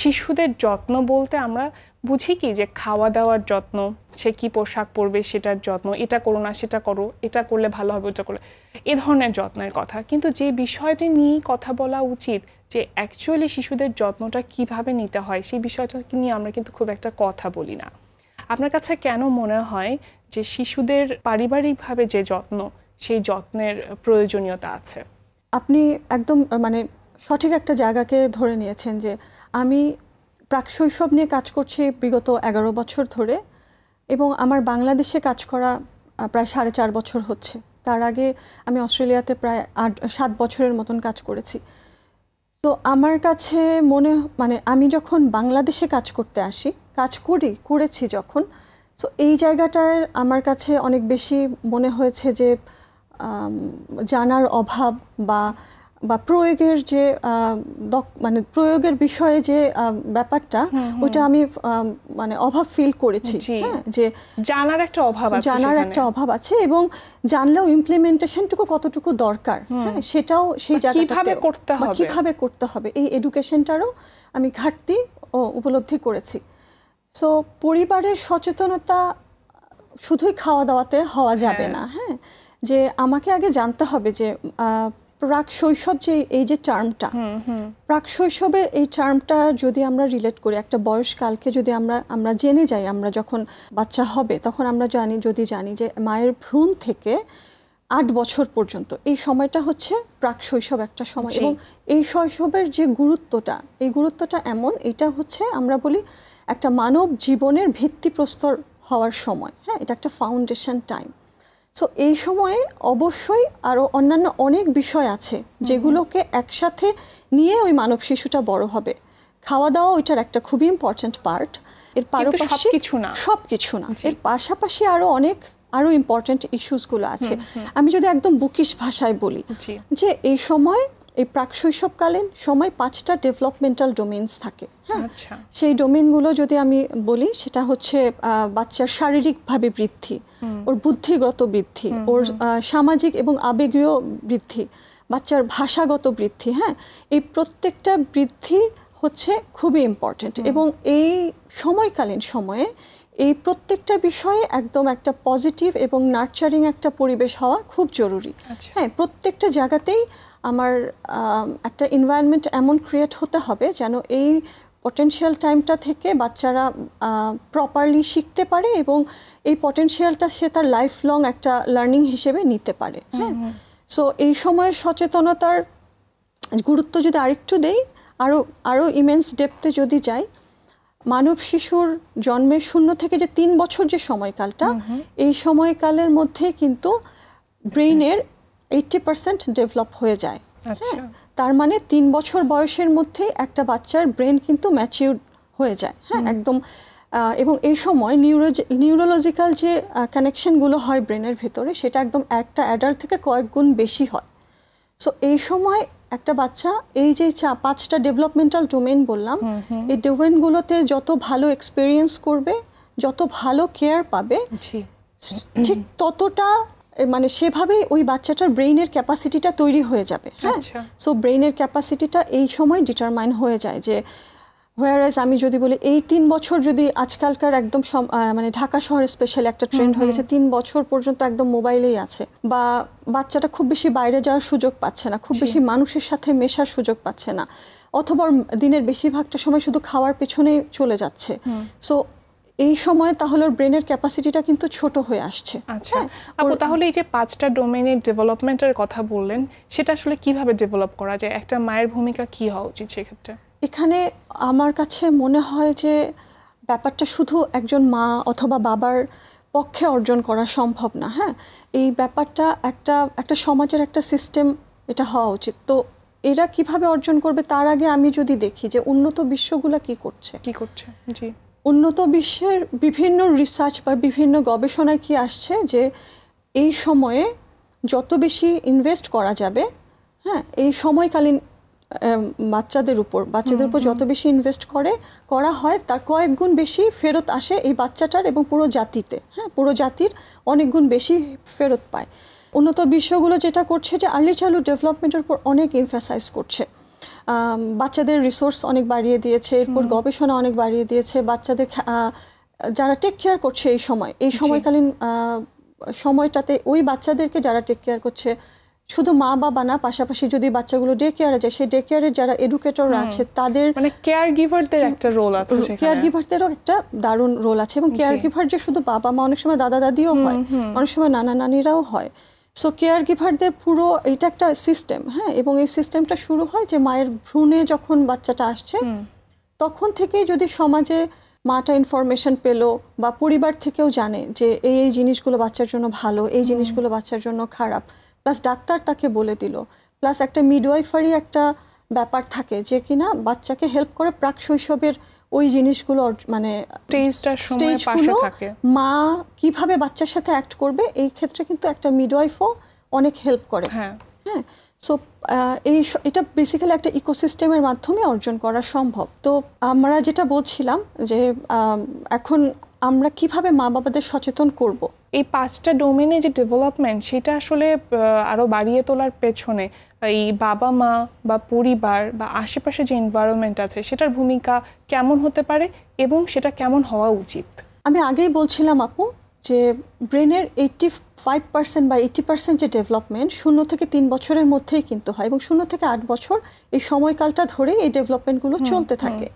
শিশুদের যত্ন বলতে আমরা বুঝি কি যে খাওয়া দাওয়ার যত্ন সে কি পোশাক পরবে সেটার যত্ন এটা করো না সেটা করো এটা করলে ভালো হবে ওটা করলে এ ধরনের যত্নের কথা কিন্তু যে বিষয়টি নিয়ে কথা বলা উচিত যে অ্যাকচুয়ালি শিশুদের যত্নটা কিভাবে নিতে হয় সেই বিষয়টা নিয়ে আমরা কিন্তু খুব একটা কথা বলি না আপনার কাছে কেন মনে হয় যে শিশুদের পারিবারিকভাবে যে যত্ন সেই যত্নের প্রয়োজনীয়তা আছে আপনি একদম মানে সঠিক একটা জায়গাকে ধরে নিয়েছেন যে আমি প্রাকশৈশব নিয়ে কাজ করছি বিগত এগারো বছর ধরে এবং আমার বাংলাদেশে কাজ করা প্রায় সাড়ে চার বছর হচ্ছে তার আগে আমি অস্ট্রেলিয়াতে প্রায় আট সাত বছরের মতন কাজ করেছি তো আমার কাছে মনে মানে আমি যখন বাংলাদেশে কাজ করতে আসি কাজ করি করেছি যখন সো এই জায়গাটার আমার কাছে অনেক বেশি মনে হয়েছে যে জানার অভাব বা বা প্রয়োগের যে মানে প্রয়োগের বিষয়ে যে ব্যাপারটা ওটা আমি মানে অভাব ফিল করেছি হ্যাঁ, যে জানার একটা অভাব আছে জানার একটা অভাব আছে এবং জানলেও ইমপ্লিমেন্টেশনটুকু কতটুকু দরকার হ্যাঁ, সেটাও সেই কিভাবে করতে হবে কিভাবে করতে হবে এই এডুকেশনটারও আমি ঘাটতি ও উপলব্ধি করেছি সো পরিবারের সচেতনতা শুধুই খাওয়া দাওয়াতে হওয়া যাবে হ্যাঁ। না হ্যাঁ যে আমাকে আগে জানতে হবে যে প্রাক শৈশব যে এই যে টার্মটা প্রাক শৈশবের এই টার্মটা যদি আমরা রিলেট করি একটা বয়সকালকে যদি আমরা আমরা জেনে যাই আমরা যখন বাচ্চা হবে তখন আমরা জানি যদি জানি যে মায়ের ভ্রূণ থেকে আট বছর পর্যন্ত এই সময়টা হচ্ছে প্রাক শৈশব একটা সময় এবং এই শৈশবের যে গুরুত্বটা এই গুরুত্বটা এমন এটা হচ্ছে আমরা বলি একটা মানব জীবনের ভিত্তিপ্রস্তর হওয়ার সময় হ্যাঁ এটা একটা ফাউন্ডেশন টাইম সো এই সময়ে অবশ্যই আরও অন্যান্য অনেক বিষয় আছে যেগুলোকে একসাথে নিয়ে ওই মানব শিশুটা বড় হবে খাওয়া দাওয়া ওইটার একটা খুবই ইম্পর্টেন্ট পার্ট এর পারপাশে কিছু না সব কিছু না এর পাশাপাশি আরও অনেক আরও ইম্পর্টেন্ট ইস্যুসগুলো আছে আমি যদি একদম বুকিশ ভাষায় বলি যে এই সময় এই প্রাক শৈশবকালীন সময় পাঁচটা ডেভেলপমেন্টাল ডোমেন্স থাকে হ্যাঁ আচ্ছা। সেই ডোমেনগুলো যদি আমি বলি সেটা হচ্ছে বাচ্চার শারীরিকভাবে বৃদ্ধি ওর বুদ্ধিগত বৃদ্ধি ওর সামাজিক এবং আবেগীয় বৃদ্ধি বাচ্চার ভাষাগত বৃদ্ধি হ্যাঁ এই প্রত্যেকটা বৃদ্ধি হচ্ছে খুবই ইম্পর্টেন্ট এবং এই সময়কালীন সময়ে এই প্রত্যেকটা বিষয়ে একদম একটা পজিটিভ এবং নার্চারিং একটা পরিবেশ হওয়া খুব জরুরি আচ্ছা। হ্যাঁ প্রত্যেকটা জায়গাতেই আমার একটা এনভায়রনমেন্ট এমন ক্রিয়েট হতে হবে যেন এই পটেনশিয়াল টাইমটা থেকে বাচ্চারা প্রপারলি শিখতে পারে এবং এই পটেনশিয়ালটা সে তার লাইফ লং একটা লার্নিং হিসেবে নিতে পারে হ্যাঁ সো এই সময়ের সচেতনতার গুরুত্ব যদি আরেকটু দেই আরও আরও ইমেন্স ডেপতে যদি যাই মানব শিশুর জন্মের শূন্য থেকে যে তিন বছর যে সময়কালটা এই সময়কালের মধ্যে কিন্তু ব্রেইনের এইটটি পার্সেন্ট ডেভেলপ হয়ে যায় আচ্ছা। হ্যাঁ? তার মানে তিন বছর বয়সের মধ্যে একটা বাচ্চার ব্রেন কিন্তু ম্যাচিউর হয়ে যায় হ্যাঁ একদম এবং এই সময় নিউরোজ নিউরোলজিক্যাল যে কানেকশনগুলো হয় ব্রেনের ভেতরে সেটা একদম একটা অ্যাডাল্ট থেকে কয়েক গুণ বেশি হয় সো এই সময় একটা বাচ্চা এই যে চা পাঁচটা ডেভেলপমেন্টাল ডোমেন বললাম এই ডোমেনগুলোতে যত ভালো এক্সপিরিয়েন্স করবে যত ভালো কেয়ার পাবে ঠিক ততটা মানে সেভাবে ওই বাচ্চাটার ব্রেইনের ক্যাপাসিটিটা তৈরি হয়ে যাবে হ্যাঁ সো আচ্ছা। ব্রেইনের ক্যাপাসিটিটা এই সময় ডিটারমাইন হয়ে যায় যে হোয়ার এজ আমি যদি বলি এই তিন বছর যদি আজকালকার একদম মানে ঢাকা শহরে স্পেশাল একটা ট্রেন্ড হয়ে গেছে তিন বছর পর্যন্ত একদম মোবাইলেই আছে বা বাচ্চাটা খুব বেশি বাইরে যাওয়ার সুযোগ পাচ্ছে না খুব বেশি মানুষের সাথে মেশার সুযোগ পাচ্ছে না অথবা দিনের বেশিরভাগটা সময় শুধু খাওয়ার পেছনেই চলে যাচ্ছে সো এই সময় তাহলে ওর ব্রেনের ক্যাপাসিটিটা কিন্তু ছোট হয়ে আসছে আচ্ছা হ্যাঁ, আপু তাহলে এই যে পাঁচটা ডোমেনের ডেভেলপমেন্টের কথা বললেন সেটা আসলে কিভাবে ডেভেলপ করা যায় একটা মায়ের ভূমিকা কি হওয়া উচিত সেক্ষেত্রে এখানে আমার কাছে মনে হয় যে ব্যাপারটা শুধু একজন মা অথবা বাবার পক্ষে অর্জন করা সম্ভব না হ্যাঁ এই ব্যাপারটা একটা একটা সমাজের একটা সিস্টেম এটা হওয়া উচিত তো এরা কিভাবে অর্জন করবে তার আগে আমি যদি দেখি যে উন্নত বিশ্বগুলা কি করছে কি করছে জি উন্নত বিশ্বের বিভিন্ন রিসার্চ বা বিভিন্ন গবেষণায় কি আসছে যে এই সময়ে যত বেশি ইনভেস্ট করা যাবে হ্যাঁ এই সময়কালীন বাচ্চাদের উপর বাচ্চাদের উপর যত বেশি ইনভেস্ট করে করা হয় তার কয়েক গুণ বেশি ফেরত আসে এই বাচ্চাটার এবং পুরো জাতিতে হ্যাঁ পুরো জাতির অনেক গুণ বেশি ফেরত পায় উন্নত বিশ্বগুলো যেটা করছে যে আর্লি চাইল্ডহুড ডেভেলপমেন্টের উপর অনেক ইনফাসাইজ করছে বাচ্চাদের রিসোর্স অনেক বাড়িয়ে দিয়েছে এরপর গবেষণা অনেক বাড়িয়ে দিয়েছে বাচ্চাদের যারা টেক কেয়ার করছে এই সময় এই সময়কালীন সময়টাতে ওই বাচ্চাদেরকে যারা টেক কেয়ার করছে শুধু মা বাবা না পাশাপাশি যদি বাচ্চাগুলো ডে কেয়ারে যায় সেই ডে কেয়ারের যারা এডুকেটররা আছে তাদের মানে কেয়ার গিভারদের একটা রোল আছে কেয়ার গিভারদেরও একটা দারুণ রোল আছে এবং কেয়ার গিভার যে শুধু বাবা মা অনেক সময় দাদা দাদিও হয় অনেক সময় নানা নানিরাও হয় সো কেয়ার গিভারদের পুরো এটা একটা সিস্টেম হ্যাঁ এবং এই সিস্টেমটা শুরু হয় যে মায়ের ভ্রূণে যখন বাচ্চাটা আসছে তখন থেকেই যদি সমাজে মাটা ইনফরমেশন পেলো বা পরিবার থেকেও জানে যে এই এই জিনিসগুলো বাচ্চার জন্য ভালো এই জিনিসগুলো বাচ্চার জন্য খারাপ প্লাস ডাক্তার তাকে বলে দিল প্লাস একটা মিডওয়াইফারি একটা ব্যাপার থাকে যে কিনা বাচ্চাকে হেল্প করে প্রাক শৈশবের ওই জিনিসগুলো মানে স্টেজগুলো মা কিভাবে বাচ্চার সাথে অ্যাক্ট করবে এই ক্ষেত্রে কিন্তু একটা মিডওয়াইফও অনেক হেল্প করে হ্যাঁ সো হ্যাঁ, এই এটা বেসিক্যালি একটা ইকোসিস্টেমের মাধ্যমে অর্জন করা সম্ভব তো আমরা যেটা বলছিলাম যে এখন আমরা কিভাবে মা বাবাদের সচেতন করবো এই পাঁচটা ডোমেনে যে ডেভেলপমেন্ট সেটা আসলে আরও বাড়িয়ে তোলার পেছনে এই বাবা মা বা পরিবার বা আশেপাশে যে এনভায়রনমেন্ট আছে সেটার ভূমিকা কেমন হতে পারে এবং সেটা কেমন হওয়া উচিত আমি আগেই বলছিলাম আপু যে ব্রেনের এইটটি ফাইভ পার্সেন্ট বা এইটি পার্সেন্ট যে ডেভেলপমেন্ট শূন্য থেকে তিন বছরের মধ্যেই কিন্তু হয় এবং শূন্য থেকে আট বছর এই সময়কালটা ধরে এই ডেভেলপমেন্টগুলো চলতে থাকে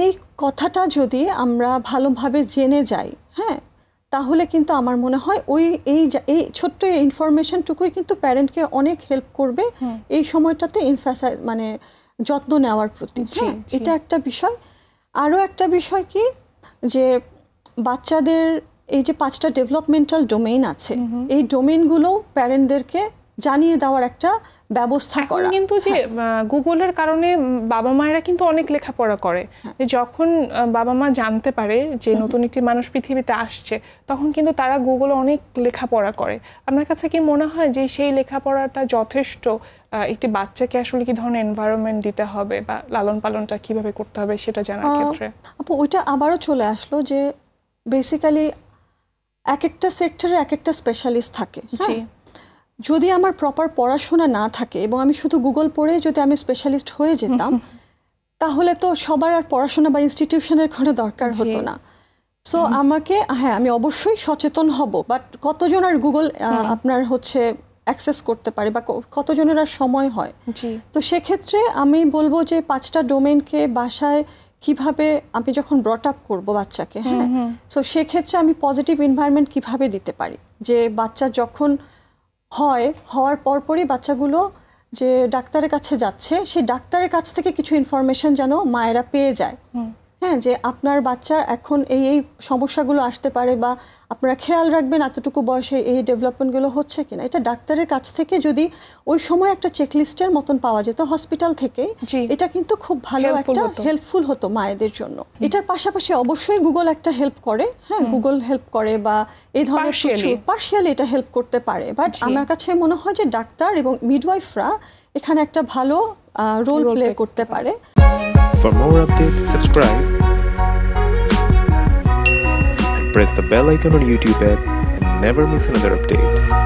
এই কথাটা যদি আমরা ভালোভাবে জেনে যাই তাহলে কিন্তু আমার মনে হয় ওই এই এই ছোট্ট এই ইনফরমেশনটুকুই কিন্তু প্যারেন্টকে অনেক হেল্প করবে হ্যাঁ। এই সময়টাতে ইনফ্যাসা মানে যত্ন নেওয়ার প্রতি হ্যাঁ, এটা একটা বিষয় আরও একটা বিষয় কি যে বাচ্চাদের এই যে পাঁচটা ডেভেলপমেন্টাল ডোমেইন আছে এই ডোমেইনগুলো প্যারেন্টদেরকে জানিয়ে দেওয়ার একটা ব্যবস্থা করা কিন্তু যে হ্যাঁ। গুগলের কারণে বাবা মায়েরা কিন্তু অনেক লেখাপড়া করে হ্যাঁ। যখন বাবা মা জানতে পারে যে নতুন একটি মানুষ পৃথিবীতে আসছে তখন কিন্তু তারা গুগল অনেক লেখাপড়া করে আপনার কাছে কি মনে হয় যে সেই লেখাপড়াটা যথেষ্ট একটি বাচ্চাকে আসলে কি ধরনের এনভায়রনমেন্ট দিতে হবে বা লালন পালনটা কিভাবে করতে হবে সেটা জানার ক্ষেত্রে আপু ওইটা আবারও চলে আসলো যে বেসিক্যালি এক একটা সেক্টরে এক একটা স্পেশালিস্ট থাকে হ্যাঁ? জি যদি আমার প্রপার পড়াশোনা না থাকে এবং আমি শুধু গুগল পড়ে যদি আমি স্পেশালিস্ট হয়ে যেতাম তাহলে তো সবার আর পড়াশোনা বা ইনস্টিটিউশনের কোনো দরকার হতো না সো আমাকে হ্যাঁ আমি অবশ্যই সচেতন হব বাট কতজন আর গুগল আপনার হচ্ছে অ্যাক্সেস করতে পারে বা কতজনের আর সময় হয় তো সেক্ষেত্রে আমি বলবো যে পাঁচটা ডোমেনকে বাসায় কিভাবে আমি যখন ব্রট আপ করবো বাচ্চাকে হ্যাঁ সো সেক্ষেত্রে আমি পজিটিভ এনভায়রনমেন্ট কিভাবে দিতে পারি যে বাচ্চা যখন হয় হওয়ার পরপরই বাচ্চাগুলো যে ডাক্তারের কাছে যাচ্ছে সেই ডাক্তারের কাছ থেকে কিছু ইনফরমেশন যেন মায়েরা পেয়ে যায় হ্যাঁ যে আপনার বাচ্চার এখন এই এই সমস্যাগুলো আসতে পারে বা আপনারা খেয়াল রাখবেন এতটুকু বয়সে এই ডেভেলপমেন্টগুলো হচ্ছে কিনা এটা ডাক্তারের কাছ থেকে যদি ওই সময় একটা চেকলিস্টের মতন পাওয়া যেত হসপিটাল থেকে এটা কিন্তু খুব ভালো একটা হেল্পফুল হতো মায়েদের জন্য এটার পাশাপাশি অবশ্যই গুগল একটা হেল্প করে হ্যাঁ গুগল হেল্প করে বা এই ধরনের কিছু এটা হেল্প করতে পারে বাট আমার কাছে মনে হয় যে ডাক্তার এবং মিডওয়াইফরা এখানে একটা ভালো রোল প্লে করতে পারে For more updates, subscribe and press the bell icon on YouTube app and never miss another update.